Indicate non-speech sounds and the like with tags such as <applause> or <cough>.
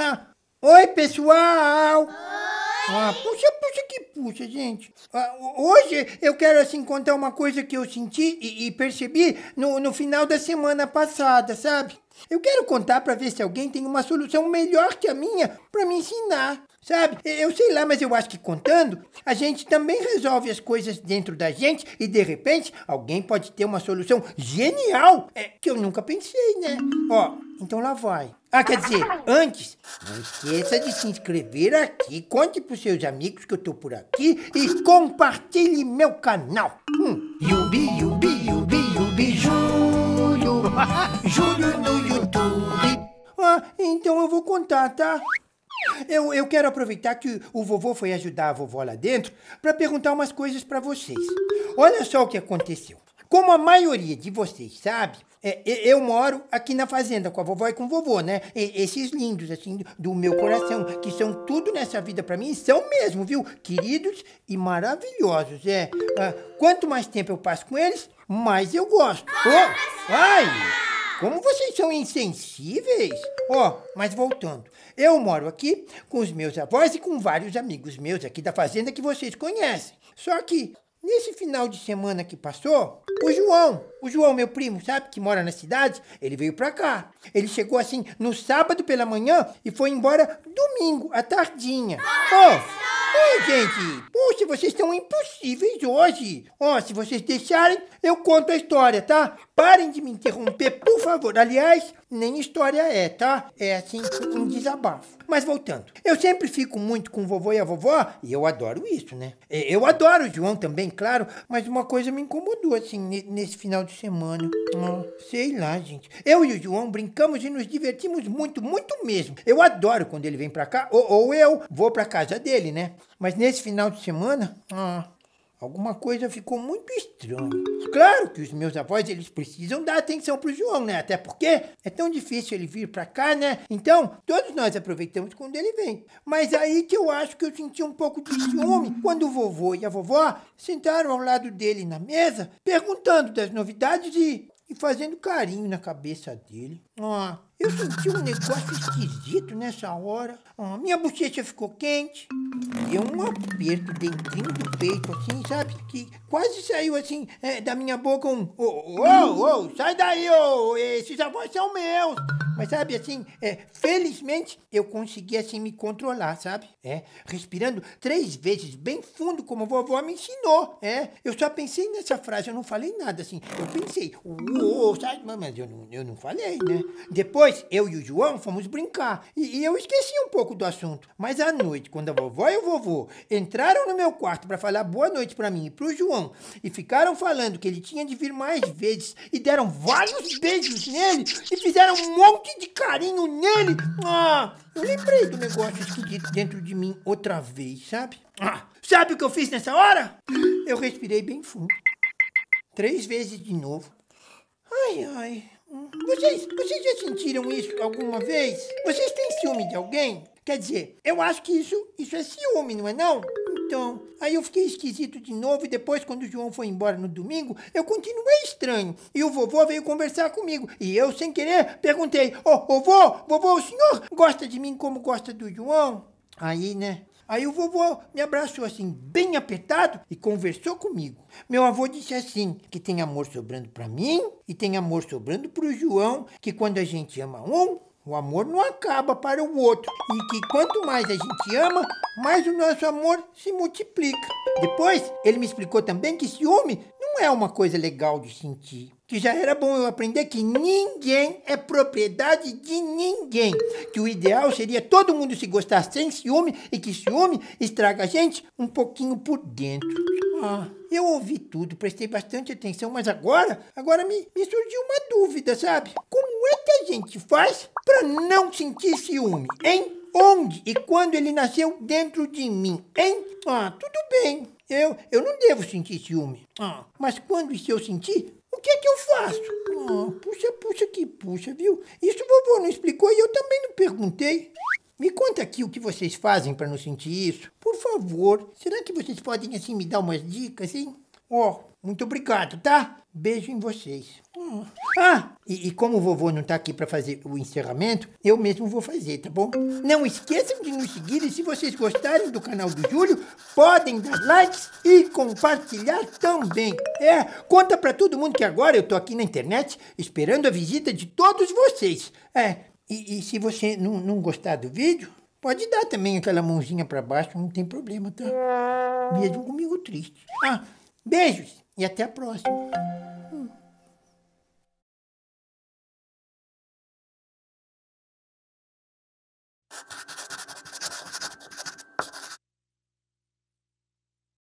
Ah. Oi, pessoal! Oi. Ah, puxa, puxa que puxa, gente. Ah, hoje eu quero, assim, contar uma coisa que eu senti e, e percebi no, no final da semana passada, sabe? Eu quero contar para ver se alguém tem uma solução melhor que a minha para me ensinar, sabe? Eu sei lá, mas eu acho que contando, a gente também resolve as coisas dentro da gente e de repente alguém pode ter uma solução genial é, que eu nunca pensei, né? Ó, então lá vai. Ah, quer dizer, antes, não esqueça de se inscrever aqui, conte pros seus amigos que eu tô por aqui e compartilhe meu canal. Hum. Yubi, yubi, yubi, yubi, Júlio. <laughs> Júlio no YouTube. Ah, então eu vou contar, tá? Eu, eu quero aproveitar que o vovô foi ajudar a vovó lá dentro para perguntar umas coisas para vocês. Olha só o que aconteceu. Como a maioria de vocês sabe, é, é, eu moro aqui na fazenda com a vovó e com o vovô, né? E, esses lindos, assim, do meu coração, que são tudo nessa vida para mim, são mesmo, viu? Queridos e maravilhosos, é. Ah, quanto mais tempo eu passo com eles, mais eu gosto. Oh, ai! Como vocês são insensíveis! Ó, oh, mas voltando, eu moro aqui com os meus avós e com vários amigos meus aqui da fazenda que vocês conhecem. Só que Nesse final de semana que passou, o João, o João, meu primo, sabe, que mora na cidade, ele veio pra cá. Ele chegou assim no sábado pela manhã e foi embora domingo, à tardinha. Ô, oh, oh, gente, Puxa, vocês estão impossíveis hoje. Ó, oh, se vocês deixarem, eu conto a história, tá? Parem de me interromper, por favor. Aliás, nem história é, tá? É assim, um desabafo. Mas voltando, eu sempre fico muito com o vovô e a vovó, e eu adoro isso, né? É, eu adoro o João também, claro, mas uma coisa me incomodou, assim, nesse final de semana. Ah, sei lá, gente. Eu e o João brincamos e nos divertimos muito, muito mesmo. Eu adoro quando ele vem pra cá, ou, ou eu vou pra casa dele, né? Mas nesse final de semana, ah, alguma coisa ficou muito estranha. Claro que os meus avós, eles precisam dar atenção pro João, né? Até porque é tão difícil ele vir pra cá, né? Então, todos nós aproveitamos quando ele vem. Mas aí que eu acho que eu senti um pouco de ciúme quando o vovô e a vovó sentaram ao lado dele na mesa, perguntando das novidades e e fazendo carinho na cabeça dele. Ah, eu senti um negócio esquisito nessa hora. Ah, minha bochecha ficou quente. Deu um aperto dentro do peito, assim, sabe? Que quase saiu, assim, é, da minha boca um... Ô, ô, ô, sai daí, ô, esses avós são meus. Mas sabe assim, é, felizmente eu consegui assim me controlar, sabe? É, respirando três vezes bem fundo como a vovó me ensinou, é. Eu só pensei nessa frase, eu não falei nada assim. Eu pensei, uou, sabe? Mas eu não, eu não falei, né? Depois eu e o João fomos brincar e, e eu esqueci um pouco do assunto. Mas à noite, quando a vovó e o vovô entraram no meu quarto para falar boa noite para mim e pro João e ficaram falando que ele tinha de vir mais vezes e deram vários beijos nele e fizeram um monte monte de carinho nele. Ah, eu lembrei do negócio esquisito dentro de mim outra vez, sabe? Ah, sabe o que eu fiz nessa hora? Eu respirei bem fundo. Três vezes de novo. Ai, ai. Vocês, vocês já sentiram isso alguma vez? Vocês têm ciúme de alguém? Quer dizer, eu acho que isso, isso é ciúme, não é não? então. Aí eu fiquei esquisito de novo e depois, quando o João foi embora no domingo, eu continuei estranho. E o vovô veio conversar comigo. E eu, sem querer, perguntei: Ô oh, vovô, vovô, o senhor gosta de mim como gosta do João? Aí, né? Aí o vovô me abraçou assim, bem apertado, e conversou comigo. Meu avô disse assim: que tem amor sobrando para mim e tem amor sobrando para o João, que quando a gente ama um, o amor não acaba para o outro e que quanto mais a gente ama, mais o nosso amor se multiplica. Depois, ele me explicou também que ciúme não é uma coisa legal de sentir que já era bom eu aprender que ninguém é propriedade de ninguém, que o ideal seria todo mundo se gostar sem ciúme e que ciúme estraga a gente um pouquinho por dentro. Ah, eu ouvi tudo, prestei bastante atenção, mas agora, agora me, me surgiu uma dúvida, sabe? Como é que a gente faz para não sentir ciúme, hein? Onde e quando ele nasceu dentro de mim, hein? Ah, tudo bem. Eu, eu não devo sentir ciúme. Ah, mas quando se eu sentir, o que é que eu faço? Oh, puxa, puxa que puxa, viu? Isso o vovô não explicou e eu também não perguntei. Me conta aqui o que vocês fazem para não sentir isso. Por favor, será que vocês podem assim me dar umas dicas, hein? Ó, oh, muito obrigado, tá? Beijo em vocês. Hum. Ah, e, e, como o vovô não tá aqui para fazer o encerramento, eu mesmo vou fazer, tá bom? Não esqueçam de nos seguir e se vocês gostarem do canal do Júlio, podem dar likes e compartilhar também. É, conta para todo mundo que agora eu tô aqui na internet esperando a visita de todos vocês. É, e, e se você não, não gostar do vídeo, Pode dar também aquela mãozinha para baixo, não tem problema, tá? Mesmo comigo triste. Ah, beijos! e até a próxima.